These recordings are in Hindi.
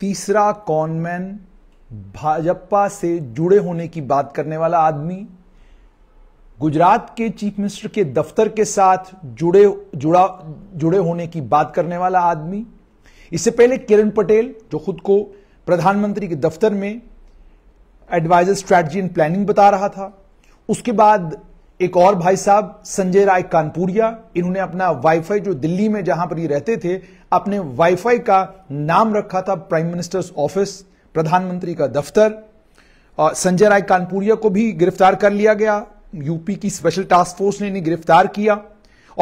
तीसरा कॉनमैन भाजपा से जुड़े होने की बात करने वाला आदमी गुजरात के चीफ मिनिस्टर के दफ्तर के साथ जुड़े जुड़ा जुड़े होने की बात करने वाला आदमी इससे पहले किरण पटेल जो खुद को प्रधानमंत्री के दफ्तर में एडवाइजर स्ट्रेटजी एंड प्लानिंग बता रहा था उसके बाद एक और भाई साहब संजय राय कानपुरिया इन्होंने अपना वाईफाई जो दिल्ली में जहां पर ये रहते थे अपने वाईफाई का नाम रखा था प्राइम मिनिस्टर्स ऑफिस प्रधानमंत्री का दफ्तर संजय राय कानपुरिया को भी गिरफ्तार कर लिया गया यूपी की स्पेशल टास्क फोर्स ने इन्हें गिरफ्तार किया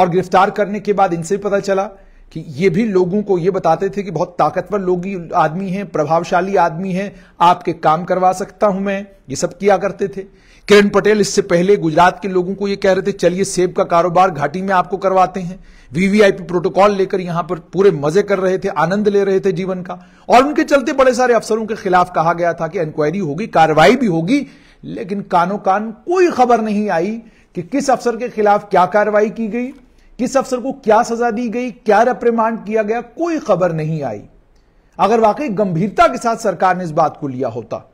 और गिरफ्तार करने के बाद इनसे पता चला कि ये भी लोगों को ये बताते थे कि बहुत ताकतवर लोग आदमी हैं प्रभावशाली आदमी हैं आपके काम करवा सकता हूं मैं ये सब किया करते थे किरण पटेल इससे पहले गुजरात के लोगों को ये कह रहे थे चलिए सेब का कारोबार घाटी में आपको करवाते हैं वीवीआईपी प्रोटोकॉल लेकर यहां पर पूरे मजे कर रहे थे आनंद ले रहे थे जीवन का और उनके चलते बड़े सारे अफसरों के खिलाफ कहा गया था कि इंक्वायरी होगी कार्रवाई भी होगी लेकिन कानो कान कोई खबर नहीं आई कि किस अफसर के खिलाफ क्या कार्रवाई की गई किस अफसर को क्या सजा दी गई क्या रेप्रिमांड किया गया कोई खबर नहीं आई अगर वाकई गंभीरता के साथ सरकार ने इस बात को लिया होता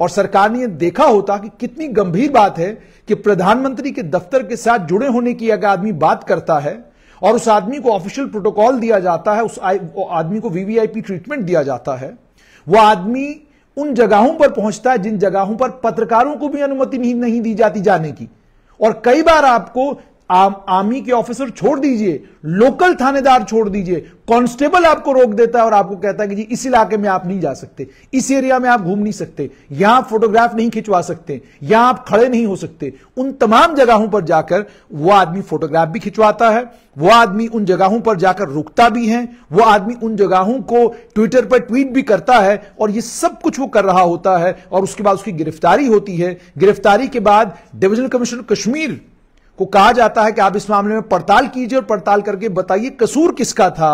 और सरकार ने यह देखा होता कि कितनी गंभीर बात है कि प्रधानमंत्री के दफ्तर के साथ जुड़े होने की अगर आदमी बात करता है और उस आदमी को ऑफिशियल प्रोटोकॉल दिया जाता है उस आदमी को वीवीआईपी ट्रीटमेंट दिया जाता है वह आदमी उन जगहों पर पहुंचता है जिन जगहों पर पत्रकारों को भी अनुमति नहीं, नहीं दी जाती जाने की और कई बार आपको आर्मी के ऑफिसर छोड़ दीजिए लोकल थानेदार छोड़ दीजिए कांस्टेबल आपको रोक देता है और आपको कहता है कि जी इस इलाके में आप नहीं जा सकते इस एरिया में आप घूम नहीं सकते यहां फोटोग्राफ नहीं खिंचवा सकते यहां आप खड़े नहीं हो सकते उन तमाम जगहों पर जाकर वो आदमी फोटोग्राफ भी खिंचवाता है वो आदमी उन जगहों पर जाकर रुकता भी है वो आदमी उन जगहों को ट्विटर पर ट्वीट भी करता है और ये सब कुछ वो कर रहा होता है और उसके बाद उसकी गिरफ्तारी होती है गिरफ्तारी के बाद डिविजनल कमिश्नर कश्मीर को कहा जाता है कि आप इस मामले में पड़ताल कीजिए और पड़ताल करके बताइए कसूर किसका था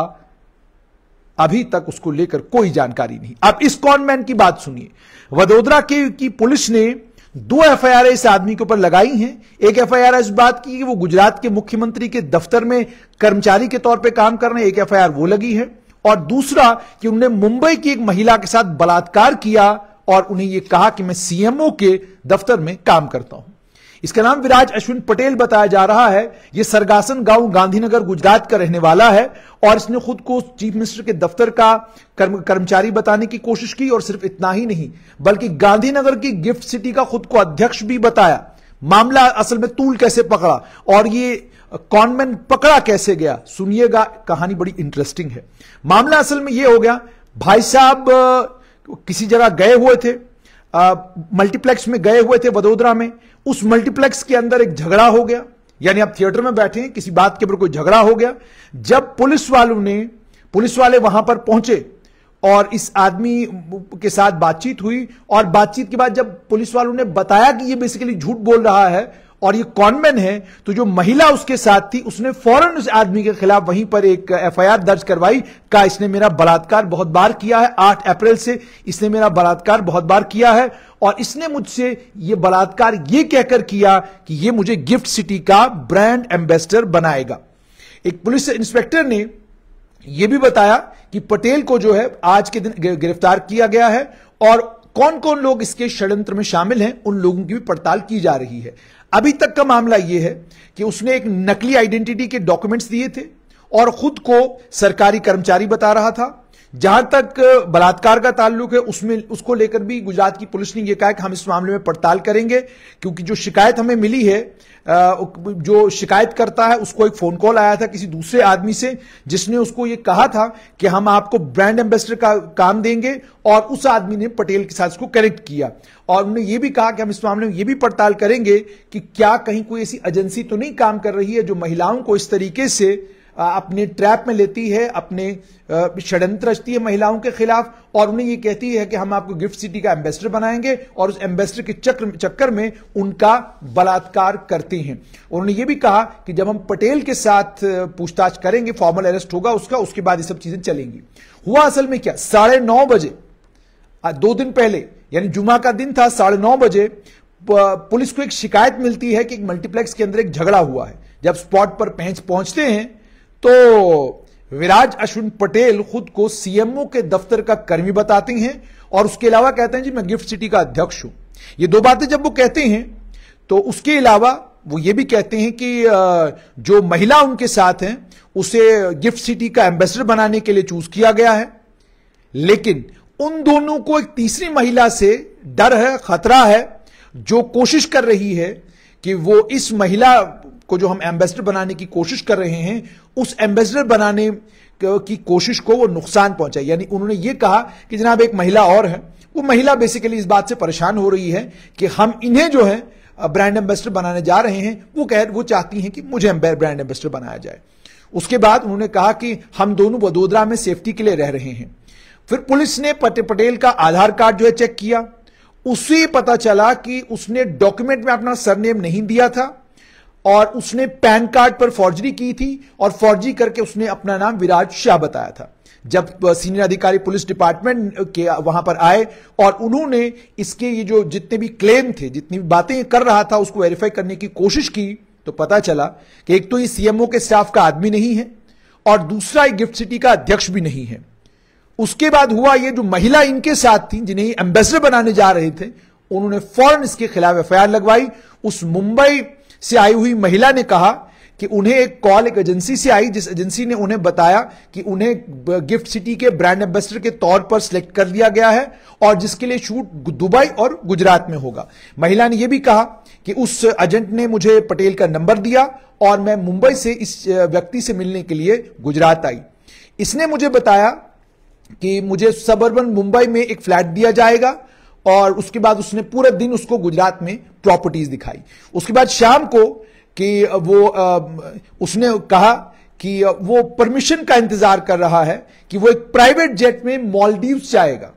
अभी तक उसको लेकर कोई जानकारी नहीं अब इस कॉनमैन की बात सुनिए वडोदरा के की पुलिस ने दो एफआईआर इस आदमी के ऊपर लगाई हैं एक एफआईआर इस बात की कि वो गुजरात के मुख्यमंत्री के दफ्तर में कर्मचारी के तौर पे काम कर रहे हैं एक एफआईआर वो लगी है और दूसरा कि उन्होंने मुंबई की एक महिला के साथ बलात्कार किया और उन्हें यह कहा कि मैं सीएमओ के दफ्तर में काम करता हूं इसका नाम विराज अश्विन पटेल बताया जा रहा है ये सरगासन गांव गांधीनगर गुजरात का रहने वाला है और इसने खुद को चीफ मिनिस्टर के दफ्तर का कर्म, कर्मचारी बताने की कोशिश की और सिर्फ इतना ही नहीं बल्कि गांधीनगर की गिफ्ट सिटी का खुद को अध्यक्ष भी बताया मामला असल में तूल कैसे पकड़ा और ये कॉनमेन पकड़ा कैसे गया सुनिएगा कहानी बड़ी इंटरेस्टिंग है मामला असल में यह हो गया भाई साहब किसी जगह गए हुए थे मल्टीप्लेक्स में गए हुए थे वडोदरा में उस मल्टीप्लेक्स के अंदर एक झगड़ा हो गया यानी आप थिएटर में बैठे हैं किसी बात के ऊपर कोई झगड़ा हो गया जब पुलिस वालों ने पुलिस वाले वहां पर पहुंचे और इस आदमी के साथ बातचीत हुई और बातचीत के बाद जब पुलिस वालों ने बताया कि ये बेसिकली झूठ बोल रहा है और ये कॉनमैन है तो जो महिला उसके साथ थी उसने फौरन उस आदमी के खिलाफ वहीं पर एक एफआईआर दर्ज करवाई का इसने मेरा बलात्कार बहुत बार किया है आठ अप्रैल से इसने मेरा बलात्कार बहुत बार किया है और इसने मुझसे ये बलात्कार ये कहकर किया कि ये मुझे गिफ्ट सिटी का ब्रांड एम्बेसडर बनाएगा एक पुलिस इंस्पेक्टर ने यह भी बताया कि पटेल को जो है आज के दिन गिरफ्तार किया गया है और कौन कौन लोग इसके षड्यंत्र में शामिल हैं उन लोगों की भी पड़ताल की जा रही है अभी तक का मामला यह है कि उसने एक नकली आइडेंटिटी के डॉक्यूमेंट्स दिए थे और खुद को सरकारी कर्मचारी बता रहा था जहां तक बलात्कार का ताल्लुक है उसमें उसको लेकर भी गुजरात की पुलिस ने यह कहा कि हम इस मामले में पड़ताल करेंगे क्योंकि जो शिकायत हमें मिली है जो शिकायत करता है उसको एक फोन कॉल आया था किसी दूसरे आदमी से जिसने उसको यह कहा था कि हम आपको ब्रांड एम्बेसडर का काम देंगे और उस आदमी ने पटेल के साथ इसको कनेक्ट किया और उन्होंने ये भी कहा कि हम इस मामले में ये भी पड़ताल करेंगे कि क्या कहीं कोई ऐसी एजेंसी तो नहीं काम कर रही है जो महिलाओं को इस तरीके से अपने ट्रैप में लेती है अपने षडयंत्र रचती है महिलाओं के खिलाफ और उन्हें ये कहती है कि हम आपको गिफ्ट सिटी का एम्बेसडर बनाएंगे और उस एम्बेसडर के चक्र चक्कर में उनका बलात्कार करती हैं उन्होंने ये भी कहा कि जब हम पटेल के साथ पूछताछ करेंगे फॉर्मल अरेस्ट होगा उसका उसके बाद ये सब चीजें चलेंगी हुआ असल में क्या साढ़े नौ बजे दो दिन पहले यानी जुमा का दिन था साढ़े नौ बजे पुलिस को एक शिकायत मिलती है कि एक मल्टीप्लेक्स के अंदर एक झगड़ा हुआ है जब स्पॉट पर पहुंचते हैं तो विराज अश्विन पटेल खुद को सीएमओ के दफ्तर का कर्मी बताते हैं और उसके अलावा कहते हैं जी मैं गिफ्ट सिटी का अध्यक्ष हूं ये दो बातें जब वो कहते हैं तो उसके अलावा वो ये भी कहते हैं कि जो महिला उनके साथ हैं उसे गिफ्ट सिटी का एम्बेसडर बनाने के लिए चूज किया गया है लेकिन उन दोनों को एक तीसरी महिला से डर है खतरा है जो कोशिश कर रही है कि वो इस महिला को जो हम एम्बेसडर बनाने की कोशिश कर रहे हैं उस एम्बेसडर बनाने की कोशिश को वो नुकसान पहुंचाई यानी उन्होंने ये कहा कि जनाब एक महिला और है वो महिला बेसिकली इस बात से परेशान हो रही है कि हम इन्हें जो है ब्रांड एम्बेसडर बनाने जा रहे हैं वो कह वो चाहती हैं कि मुझे ब्रांड एम्बेसडर बनाया जाए उसके बाद उन्होंने कहा कि हम दोनों वडोदरा में सेफ्टी के लिए रह रहे हैं फिर पुलिस ने पटे पटेल का आधार कार्ड जो है चेक किया उसे पता चला कि उसने डॉक्यूमेंट में अपना सरनेम नहीं दिया था और उसने पैन कार्ड पर फॉर्जरी की थी और फॉर्जी करके उसने अपना नाम विराज शाह बताया था जब सीनियर अधिकारी पुलिस डिपार्टमेंट के वहां पर आए और उन्होंने इसके ये जो जितने भी क्लेम थे जितनी भी बातें कर रहा था उसको वेरीफाई करने की कोशिश की तो पता चला कि एक तो ये सीएमओ के स्टाफ का आदमी नहीं है और दूसरा ये गिफ्ट सिटी का अध्यक्ष भी नहीं है उसके बाद हुआ ये जो महिला इनके साथ थी जिन्हें एम्बेसडर बनाने जा रहे थे उन्होंने फौरन इसके खिलाफ एफ लगवाई उस मुंबई से आई हुई महिला ने कहा कि उन्हें एक कॉल एक एजेंसी से आई जिस एजेंसी ने उन्हें बताया कि उन्हें गिफ्ट सिटी के ब्रांड एम्बेसडर के तौर पर सिलेक्ट कर लिया गया है और जिसके लिए शूट दुबई और गुजरात में होगा महिला ने यह भी कहा कि उस एजेंट ने मुझे पटेल का नंबर दिया और मैं मुंबई से इस व्यक्ति से मिलने के लिए गुजरात आई इसने मुझे बताया कि मुझे सबर्बन मुंबई में एक फ्लैट दिया जाएगा और उसके बाद उसने पूरा दिन उसको गुजरात में प्रॉपर्टीज दिखाई उसके बाद शाम को कि वो आ, उसने कहा कि वो परमिशन का इंतजार कर रहा है कि वो एक प्राइवेट जेट में मॉलडीव जाएगा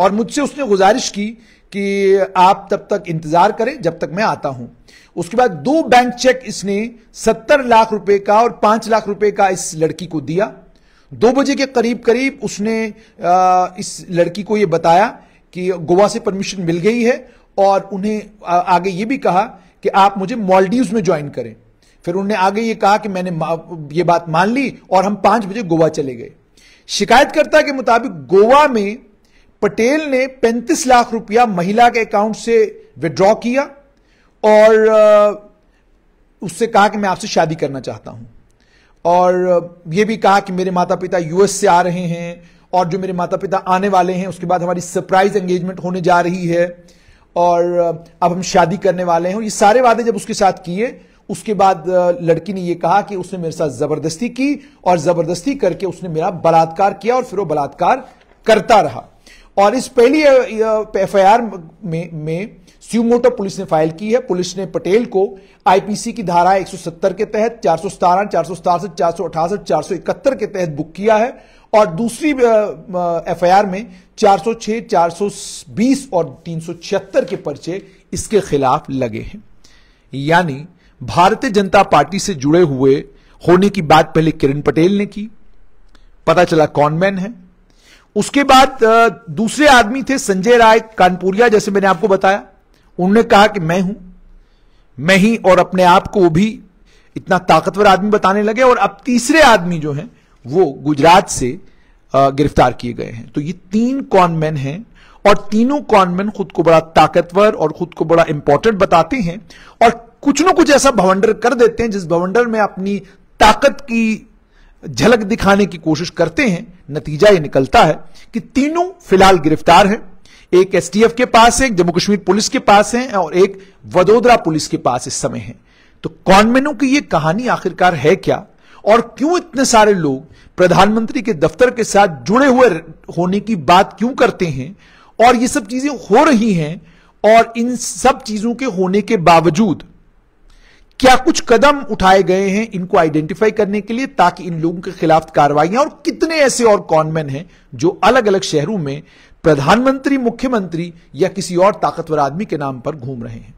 और मुझसे उसने गुजारिश की कि आप तब तक इंतजार करें जब तक मैं आता हूं उसके बाद दो बैंक चेक इसने सत्तर लाख रुपए का और पांच लाख रुपए का इस लड़की को दिया दो बजे के करीब करीब उसने आ, इस लड़की को यह बताया कि गोवा से परमिशन मिल गई है और उन्हें आगे ये भी कहा कि आप मुझे मॉलडीव में ज्वाइन करें फिर उन्होंने आगे ये कहा कि मैंने ये बात मान ली और हम पांच बजे गोवा चले गए शिकायतकर्ता के मुताबिक गोवा में पटेल ने 35 लाख रुपया महिला के अकाउंट से विड्रॉ किया और उससे कहा कि मैं आपसे शादी करना चाहता हूं और यह भी कहा कि मेरे माता पिता यूएस से आ रहे हैं और जो मेरे माता पिता आने वाले हैं उसके बाद हमारी सरप्राइज एंगेजमेंट होने जा रही है और अब हम शादी करने वाले हैं ये सारे वादे जब उसके साथ किए उसके बाद लड़की ने यह कहा कि उसने मेरे साथ जबरदस्ती की और जबरदस्ती करके उसने मेरा बलात्कार किया और फिर वो बलात्कार करता रहा और इस पहली एफ आई में, में स्यूमोटो पुलिस ने फाइल की है पुलिस ने पटेल को आईपीसी की धारा 170 के तहत चार सौ सतारह चार सौ सतासठ चार सौ अठासठ चार सौ इकहत्तर के तहत बुक किया है और दूसरी एफआईआर में 406, 420 और छिहत्तर के पर्चे इसके खिलाफ लगे हैं यानी भारतीय जनता पार्टी से जुड़े हुए होने की बात पहले किरण पटेल ने की पता चला कौन मैन है उसके बाद दूसरे आदमी थे संजय राय कानपुरिया जैसे मैंने आपको बताया उन्होंने कहा कि मैं हूं मैं ही और अपने आप को भी इतना ताकतवर आदमी बताने लगे और अब तीसरे आदमी जो हैं वो गुजरात से गिरफ्तार किए गए हैं तो ये तीन कॉनमैन हैं और तीनों कॉनमैन खुद को बड़ा ताकतवर और खुद को बड़ा इंपॉर्टेंट बताते हैं और कुछ ना कुछ ऐसा भवंडर कर देते हैं जिस भवंडर में अपनी ताकत की झलक दिखाने की कोशिश करते हैं नतीजा ये निकलता है कि तीनों फिलहाल गिरफ्तार हैं एक एसटीएफ के पास है एक जम्मू कश्मीर पुलिस के पास है और एक वडोदरा पुलिस के पास इस समय है तो कॉनमेनों की ये कहानी आखिरकार है क्या और क्यों इतने सारे लोग प्रधानमंत्री के दफ्तर के साथ जुड़े हुए होने की बात क्यों करते हैं और ये सब चीजें हो रही हैं और इन सब चीजों के होने के बावजूद क्या कुछ कदम उठाए गए हैं इनको आइडेंटिफाई करने के लिए ताकि इन लोगों के खिलाफ कार्रवाइयां और कितने ऐसे और कॉनमैन हैं जो अलग अलग शहरों में प्रधानमंत्री मुख्यमंत्री या किसी और ताकतवर आदमी के नाम पर घूम रहे हैं